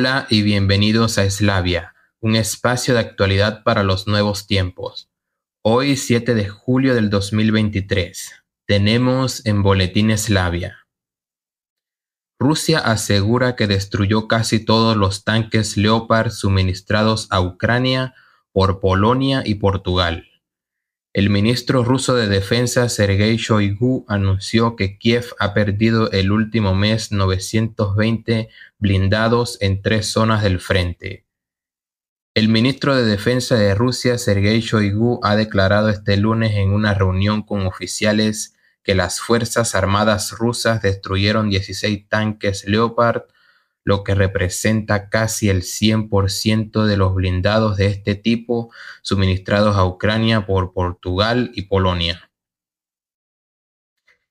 Hola y bienvenidos a Eslavia, un espacio de actualidad para los nuevos tiempos. Hoy 7 de julio del 2023. Tenemos en Boletín Eslavia. Rusia asegura que destruyó casi todos los tanques Leopard suministrados a Ucrania por Polonia y Portugal. El ministro ruso de Defensa Sergei Shoigu anunció que Kiev ha perdido el último mes 920 blindados en tres zonas del frente. El ministro de Defensa de Rusia Sergei Shoigu ha declarado este lunes en una reunión con oficiales que las Fuerzas Armadas rusas destruyeron 16 tanques Leopard, lo que representa casi el 100% de los blindados de este tipo suministrados a Ucrania por Portugal y Polonia.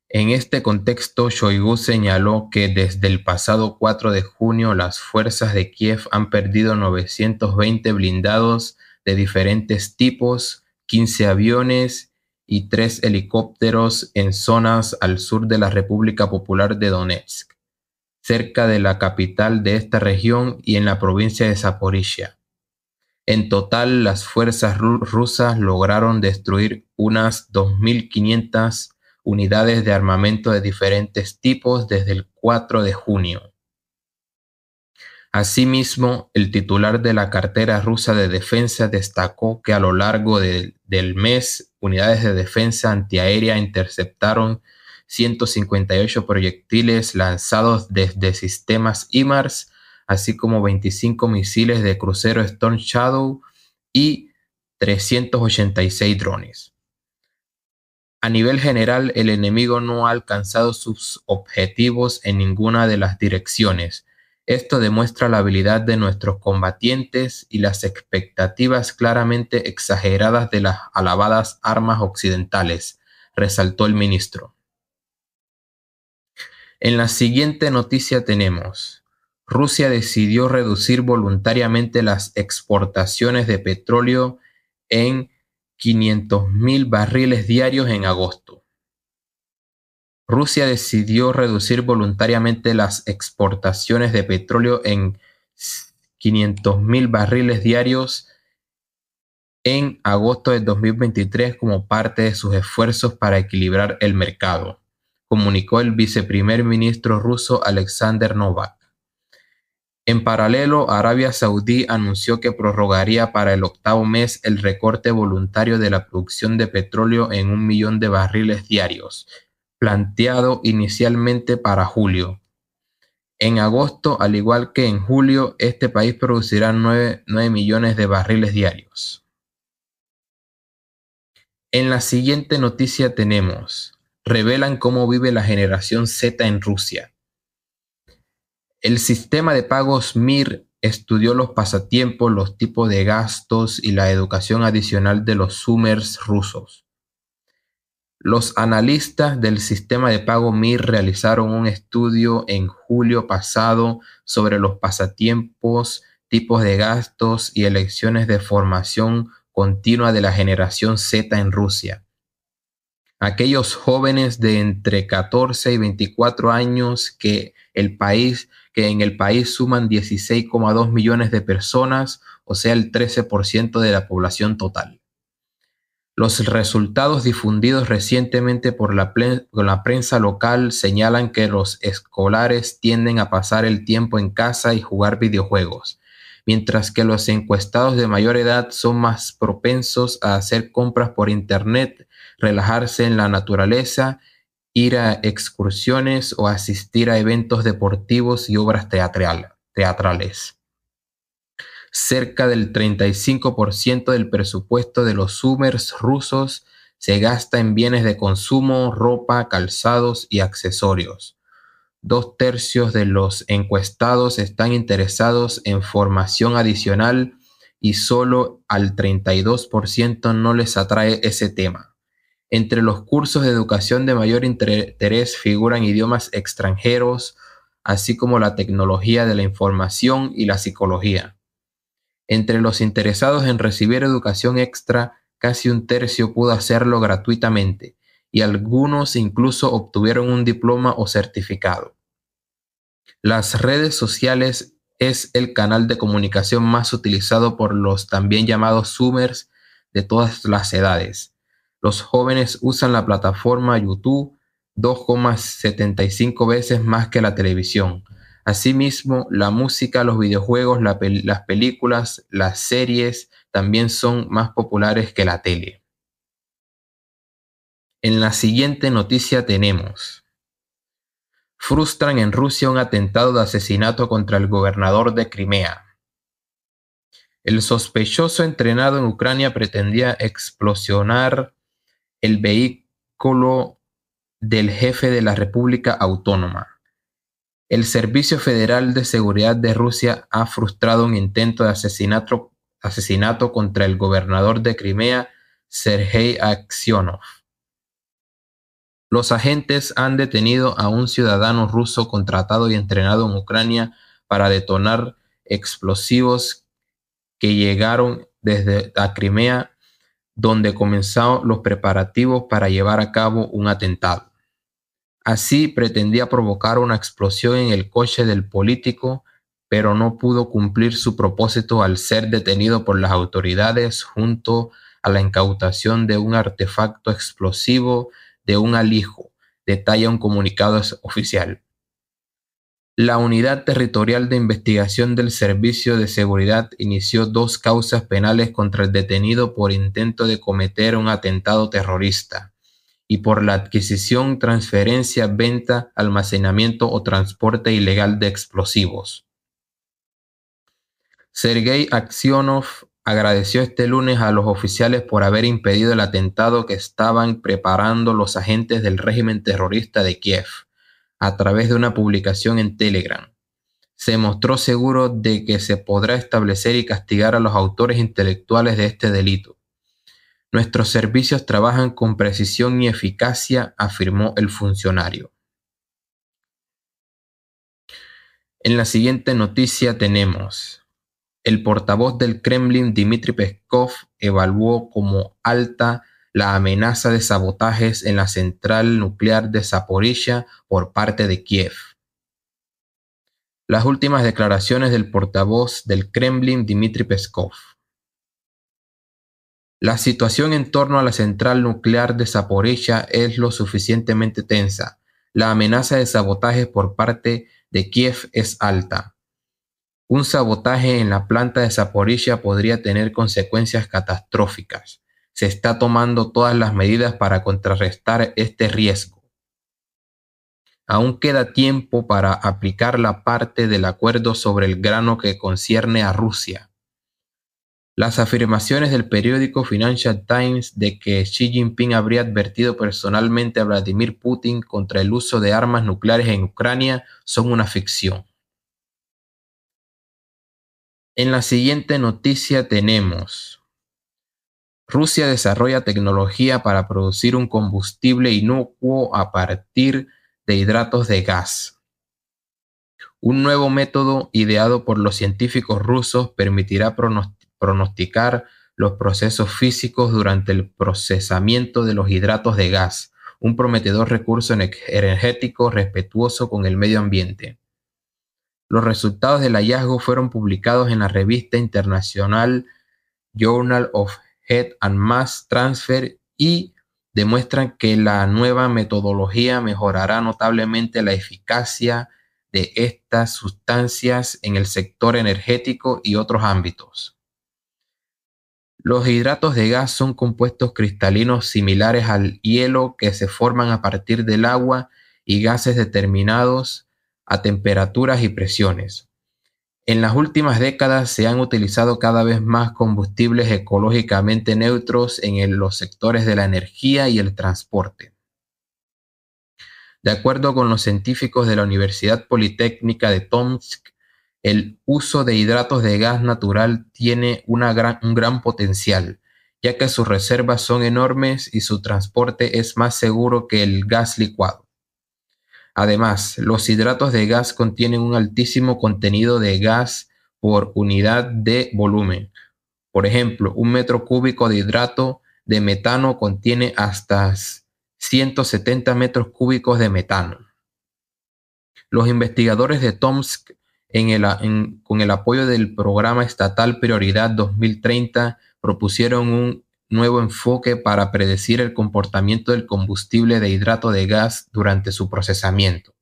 En este contexto, Shoigu señaló que desde el pasado 4 de junio las fuerzas de Kiev han perdido 920 blindados de diferentes tipos, 15 aviones y 3 helicópteros en zonas al sur de la República Popular de Donetsk cerca de la capital de esta región y en la provincia de Zaporizhia. En total, las fuerzas rusas lograron destruir unas 2.500 unidades de armamento de diferentes tipos desde el 4 de junio. Asimismo, el titular de la cartera rusa de defensa destacó que a lo largo del mes, unidades de defensa antiaérea interceptaron 158 proyectiles lanzados desde sistemas IMARS, así como 25 misiles de crucero Stone Shadow y 386 drones. A nivel general, el enemigo no ha alcanzado sus objetivos en ninguna de las direcciones. Esto demuestra la habilidad de nuestros combatientes y las expectativas claramente exageradas de las alabadas armas occidentales, resaltó el ministro. En la siguiente noticia tenemos, Rusia decidió reducir voluntariamente las exportaciones de petróleo en 500.000 barriles diarios en agosto. Rusia decidió reducir voluntariamente las exportaciones de petróleo en 500.000 barriles diarios en agosto de 2023 como parte de sus esfuerzos para equilibrar el mercado comunicó el viceprimer ministro ruso Alexander Novak. En paralelo, Arabia Saudí anunció que prorrogaría para el octavo mes el recorte voluntario de la producción de petróleo en un millón de barriles diarios, planteado inicialmente para julio. En agosto, al igual que en julio, este país producirá nueve millones de barriles diarios. En la siguiente noticia tenemos, revelan cómo vive la generación Z en Rusia. El sistema de pagos MIR estudió los pasatiempos, los tipos de gastos y la educación adicional de los Sumers rusos. Los analistas del sistema de pago MIR realizaron un estudio en julio pasado sobre los pasatiempos, tipos de gastos y elecciones de formación continua de la generación Z en Rusia aquellos jóvenes de entre 14 y 24 años que el país que en el país suman 16,2 millones de personas, o sea, el 13% de la población total. Los resultados difundidos recientemente por la, la, prensa local señalan que los escolares tienden a pasar el tiempo en casa y jugar videojuegos, mientras que los encuestados de mayor edad son más propensos a hacer compras por Internet relajarse en la naturaleza, ir a excursiones o asistir a eventos deportivos y obras teatrales. Cerca del 35% del presupuesto de los sumers rusos se gasta en bienes de consumo, ropa, calzados y accesorios. Dos tercios de los encuestados están interesados en formación adicional y solo al 32% no les atrae ese tema. Entre los cursos de educación de mayor interés figuran idiomas extranjeros, así como la tecnología de la información y la psicología. Entre los interesados en recibir educación extra, casi un tercio pudo hacerlo gratuitamente y algunos incluso obtuvieron un diploma o certificado. Las redes sociales es el canal de comunicación más utilizado por los también llamados Zoomers de todas las edades los jóvenes usan la plataforma YouTube 2,75 veces más que la televisión. Asimismo, la música, los videojuegos, las películas, las series también son más populares que la tele. En la siguiente noticia tenemos. Frustran en Rusia un atentado de asesinato contra el gobernador de Crimea. El sospechoso entrenado en Ucrania pretendía explosionar el vehículo del jefe de la República Autónoma. El Servicio Federal de Seguridad de Rusia ha frustrado un intento de asesinato, contra el gobernador de Crimea, Sergei Aksionov. Los agentes han detenido a un ciudadano ruso contratado y entrenado en Ucrania para detonar explosivos que llegaron desde la Crimea donde comenzaron los preparativos para llevar a cabo un atentado. Así pretendía provocar una explosión en el coche del político, pero no pudo cumplir su propósito al ser detenido por las autoridades junto a la incautación de un artefacto explosivo de un alijo, detalla un comunicado oficial. La Unidad Territorial de Investigación del Servicio de Seguridad inició dos causas penales contra el detenido por intento de cometer un atentado terrorista y por la adquisición, transferencia, venta, almacenamiento o transporte ilegal de explosivos. Sergei Aksionov agradeció este lunes a los oficiales por haber impedido el atentado que estaban preparando los agentes del régimen terrorista de Kiev a través de una publicación en Telegram. Se mostró seguro de que se podrá establecer y castigar a los autores intelectuales de este delito. Nuestros servicios trabajan con precisión y eficacia, afirmó el funcionario. En la siguiente noticia tenemos, el portavoz del Kremlin, Dmitry Peskov, evaluó como alta la amenaza de sabotajes en la central nuclear de Zaporizhia por parte de Kiev. Las últimas declaraciones del portavoz del Kremlin, Dmitry Peskov. La situación en torno a la central nuclear de Zaporizhia es lo suficientemente tensa. La amenaza de sabotajes por parte de Kiev es alta. Un sabotaje en la planta de Zaporizhia podría tener consecuencias catastróficas se está tomando todas las medidas para contrarrestar este riesgo. Aún queda tiempo para aplicar la parte del acuerdo sobre el grano que concierne a Rusia. Las afirmaciones del periódico Financial Times de que Xi Jinping habría advertido personalmente a Vladimir Putin contra el uso de armas nucleares en Ucrania son una ficción. En la siguiente noticia tenemos Rusia desarrolla tecnología para producir un combustible inocuo a partir de hidratos de gas. Un nuevo método ideado por los científicos rusos permitirá pronosticar los procesos físicos durante el procesamiento de los hidratos de gas, un prometedor recurso energético respetuoso con el medio ambiente. Los resultados del hallazgo fueron publicados en la revista internacional Journal of Head and Mass Transfer y demuestran que la nueva metodología mejorará notablemente la eficacia de estas sustancias en el sector energético y otros ámbitos. Los hidratos de gas son compuestos cristalinos similares al hielo que se forman a partir del agua y gases determinados a temperaturas y presiones. En las últimas décadas se han utilizado cada vez más combustibles ecológicamente neutros en los sectores de la energía y el transporte. De acuerdo con los científicos de la Universidad Politécnica de Tomsk, el uso de hidratos de gas natural tiene un gran potencial, ya que sus reservas son enormes y su transporte es más seguro que el gas licuado. Además, los hidratos de gas contienen un altísimo contenido de gas por unidad de volumen. Por ejemplo, un metro cúbico de hidrato de metano contiene hasta 170 metros cúbicos de metano. Los investigadores de Tomsk, con el apoyo del programa estatal Prioridad 2030, propusieron un nuevo enfoque para predecir el comportamiento del combustible de hidrato de gas durante su procesamiento.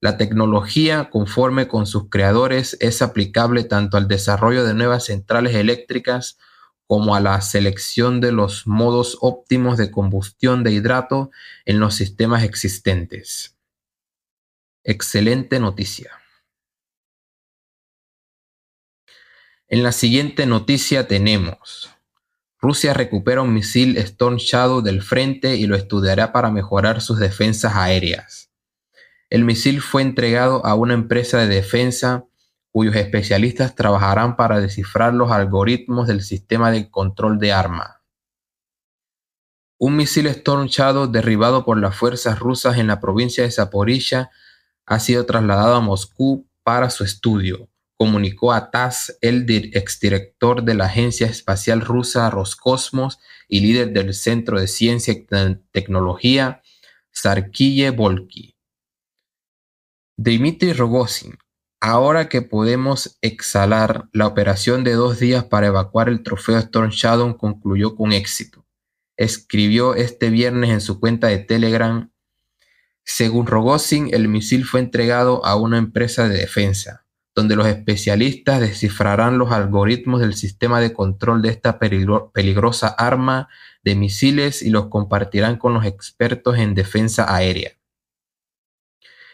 La tecnología, conforme con sus creadores, es aplicable tanto al desarrollo de nuevas centrales eléctricas como a la selección de los modos óptimos de combustión de hidrato en los sistemas existentes. Excelente noticia. En la siguiente noticia tenemos Rusia recupera un misil Storm Shadow del frente y lo estudiará para mejorar sus defensas aéreas. El misil fue entregado a una empresa de defensa cuyos especialistas trabajarán para descifrar los algoritmos del sistema de control de armas. Un misil Storm Shadow derribado por las fuerzas rusas en la provincia de Zaporizhia ha sido trasladado a Moscú para su estudio comunicó a TASS el exdirector de la Agencia Espacial Rusa Roscosmos y líder del Centro de Ciencia y Tecnología, Sarkille Volki. Dmitry Rogozin, ahora que podemos exhalar, la operación de dos días para evacuar el trofeo Storm Shadow concluyó con éxito. Escribió este viernes en su cuenta de Telegram. Según Rogozin, el misil fue entregado a una empresa de defensa donde los especialistas descifrarán los algoritmos del sistema de control de esta peligrosa arma de misiles y los compartirán con los expertos en defensa aérea.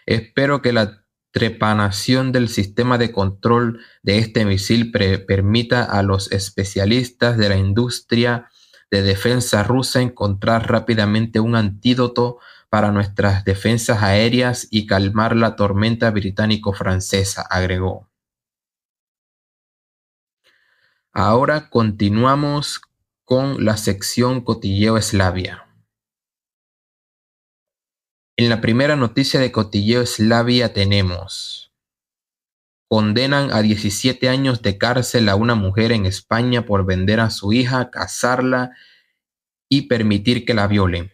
Espero que la trepanación del sistema de control de este misil permita a los especialistas de la industria de defensa rusa encontrar rápidamente un antídoto para nuestras defensas aéreas y calmar la tormenta británico-francesa, agregó. Ahora continuamos con la sección Cotilleo Eslavia. En la primera noticia de Cotilleo Eslavia tenemos. Condenan a 17 años de cárcel a una mujer en España por vender a su hija, casarla y permitir que la violen.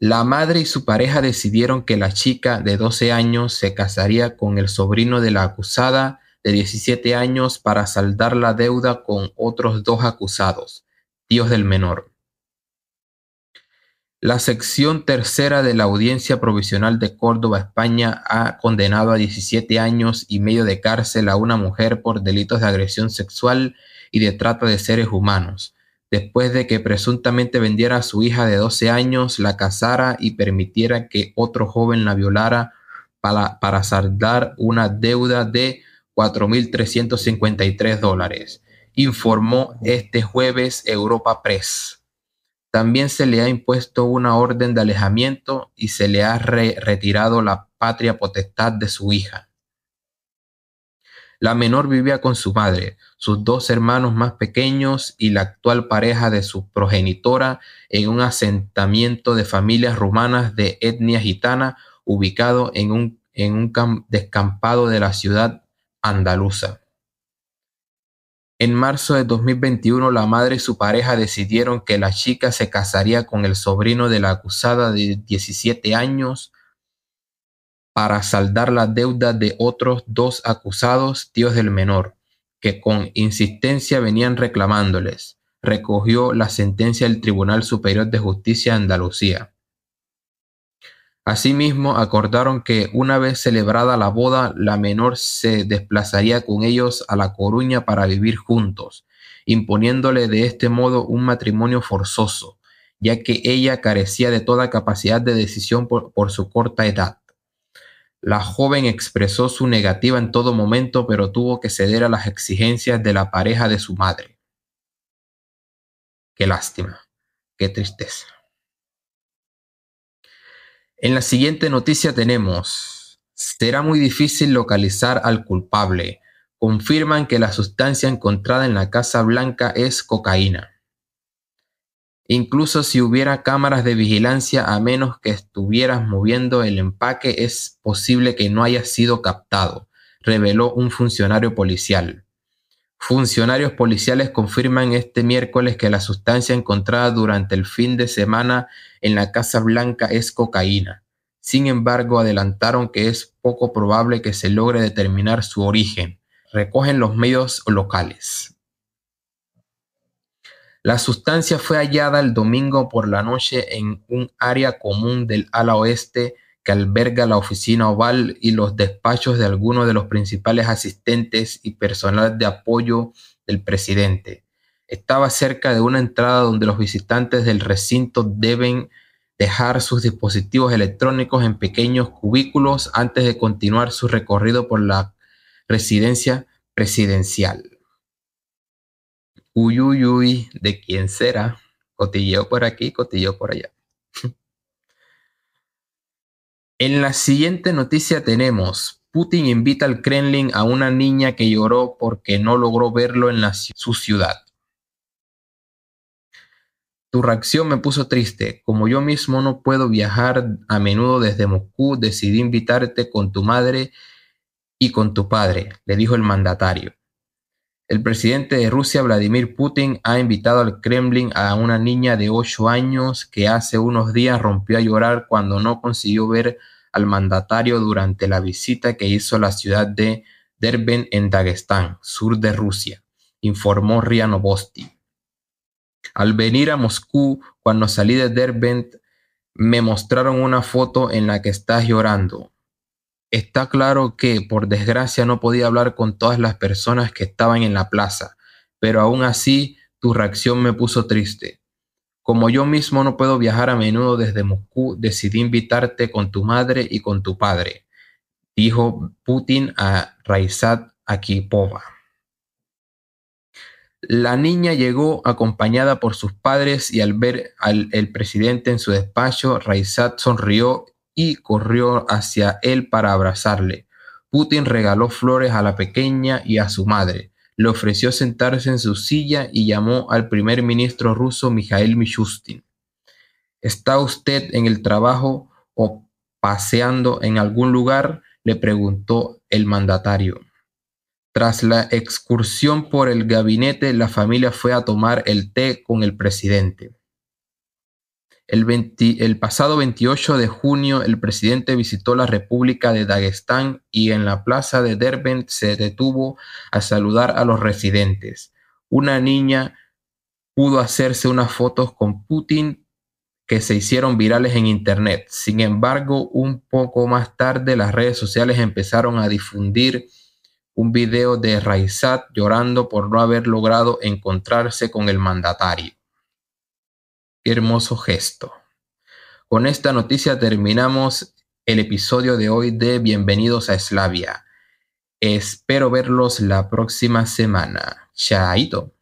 La madre y su pareja decidieron que la chica de 12 años se casaría con el sobrino de la acusada de 17 años para saldar la deuda con otros dos acusados, tíos del menor. La sección tercera de la Audiencia Provisional de Córdoba, España, ha condenado a 17 años y medio de cárcel a una mujer por delitos de agresión sexual y de trata de seres humanos, después de que presuntamente vendiera a su hija de 12 años, la casara y permitiera que otro joven la violara para, saldar una deuda de 4.353 dólares, informó este jueves Europa Press. También se le ha impuesto una orden de alejamiento y se le ha retirado la patria potestad de su hija. La menor vivía con su madre, sus dos hermanos más pequeños y la actual pareja de su progenitora en un asentamiento de familias rumanas de etnia gitana ubicado en un, en un descampado de la ciudad andaluza. En marzo de 2021, la madre y su pareja decidieron que la chica se casaría con el sobrino de la acusada de 17 años para saldar la deuda de otros dos acusados, tíos del menor, que con insistencia venían reclamándoles. Recogió la sentencia del Tribunal Superior de Justicia de Andalucía. Asimismo, acordaron que una vez celebrada la boda, la menor se desplazaría con ellos a La Coruña para vivir juntos, imponiéndole de este modo un matrimonio forzoso, ya que ella carecía de toda capacidad de decisión por, por su corta edad. La joven expresó su negativa en todo momento, pero tuvo que ceder a las exigencias de la pareja de su madre. Qué lástima, qué tristeza. En la siguiente noticia tenemos, será muy difícil localizar al culpable. Confirman que la sustancia encontrada en la Casa Blanca es cocaína. Incluso si hubiera cámaras de vigilancia, a menos que estuvieras moviendo el empaque, es posible que no haya sido captado, reveló un funcionario policial. Funcionarios policiales confirman este miércoles que la sustancia encontrada durante el fin de semana en la Casa Blanca es cocaína. Sin embargo, adelantaron que es poco probable que se logre determinar su origen. Recogen los medios locales. La sustancia fue hallada el domingo por la noche en un área común del ala oeste que alberga la oficina oval y los despachos de algunos de los principales asistentes y personal de apoyo del presidente. Estaba cerca de una entrada donde los visitantes del recinto deben dejar sus dispositivos electrónicos en pequeños cubículos antes de continuar su recorrido por la residencia presidencial. Uy, uy, uy, ¿de quién será? Cotilleo por aquí, cotilleo por allá. en la siguiente noticia tenemos, Putin invita al Kremlin a una niña que lloró porque no logró verlo en su ciudad. Tu reacción me puso triste. Como yo mismo no puedo viajar a menudo desde Moscú, decidí invitarte con tu madre y con tu padre, le dijo el mandatario. El presidente de Rusia, Vladimir Putin, ha invitado al Kremlin a una niña de 8 años que hace unos días rompió a llorar cuando no consiguió ver al mandatario durante la visita que hizo a la ciudad de Derben en Dagestán, sur de Rusia, informó Ria Al venir a Moscú, cuando salí de Derbent, me mostraron una foto en la que estás llorando. Está claro que, por desgracia, no podía hablar con todas las personas que estaban en la plaza, pero aún así tu reacción me puso triste. Como yo mismo no puedo viajar a menudo desde Moscú, decidí invitarte con tu madre y con tu padre, dijo Putin a Raizat Akipova. La niña llegó acompañada por sus padres y al ver al el presidente en su despacho, Raizat sonrió y corrió hacia él para abrazarle. Putin regaló flores a la pequeña y a su madre, le ofreció sentarse en su silla y llamó al primer ministro ruso Mikhail Mishustin. ¿Está usted en el trabajo o paseando en algún lugar? le preguntó el mandatario. Tras la excursión por el gabinete, la familia fue a tomar el té con el presidente. El, pasado 28 de junio, el presidente visitó la República de Dagestán y en la plaza de Derben se detuvo a saludar a los residentes. Una niña pudo hacerse unas fotos con Putin que se hicieron virales en Internet. Sin embargo, un poco más tarde las redes sociales empezaron a difundir un video de Raizat llorando por no haber logrado encontrarse con el mandatario hermoso gesto. Con esta noticia terminamos el episodio de hoy de Bienvenidos a Eslavia. Espero verlos la próxima semana. Chaito.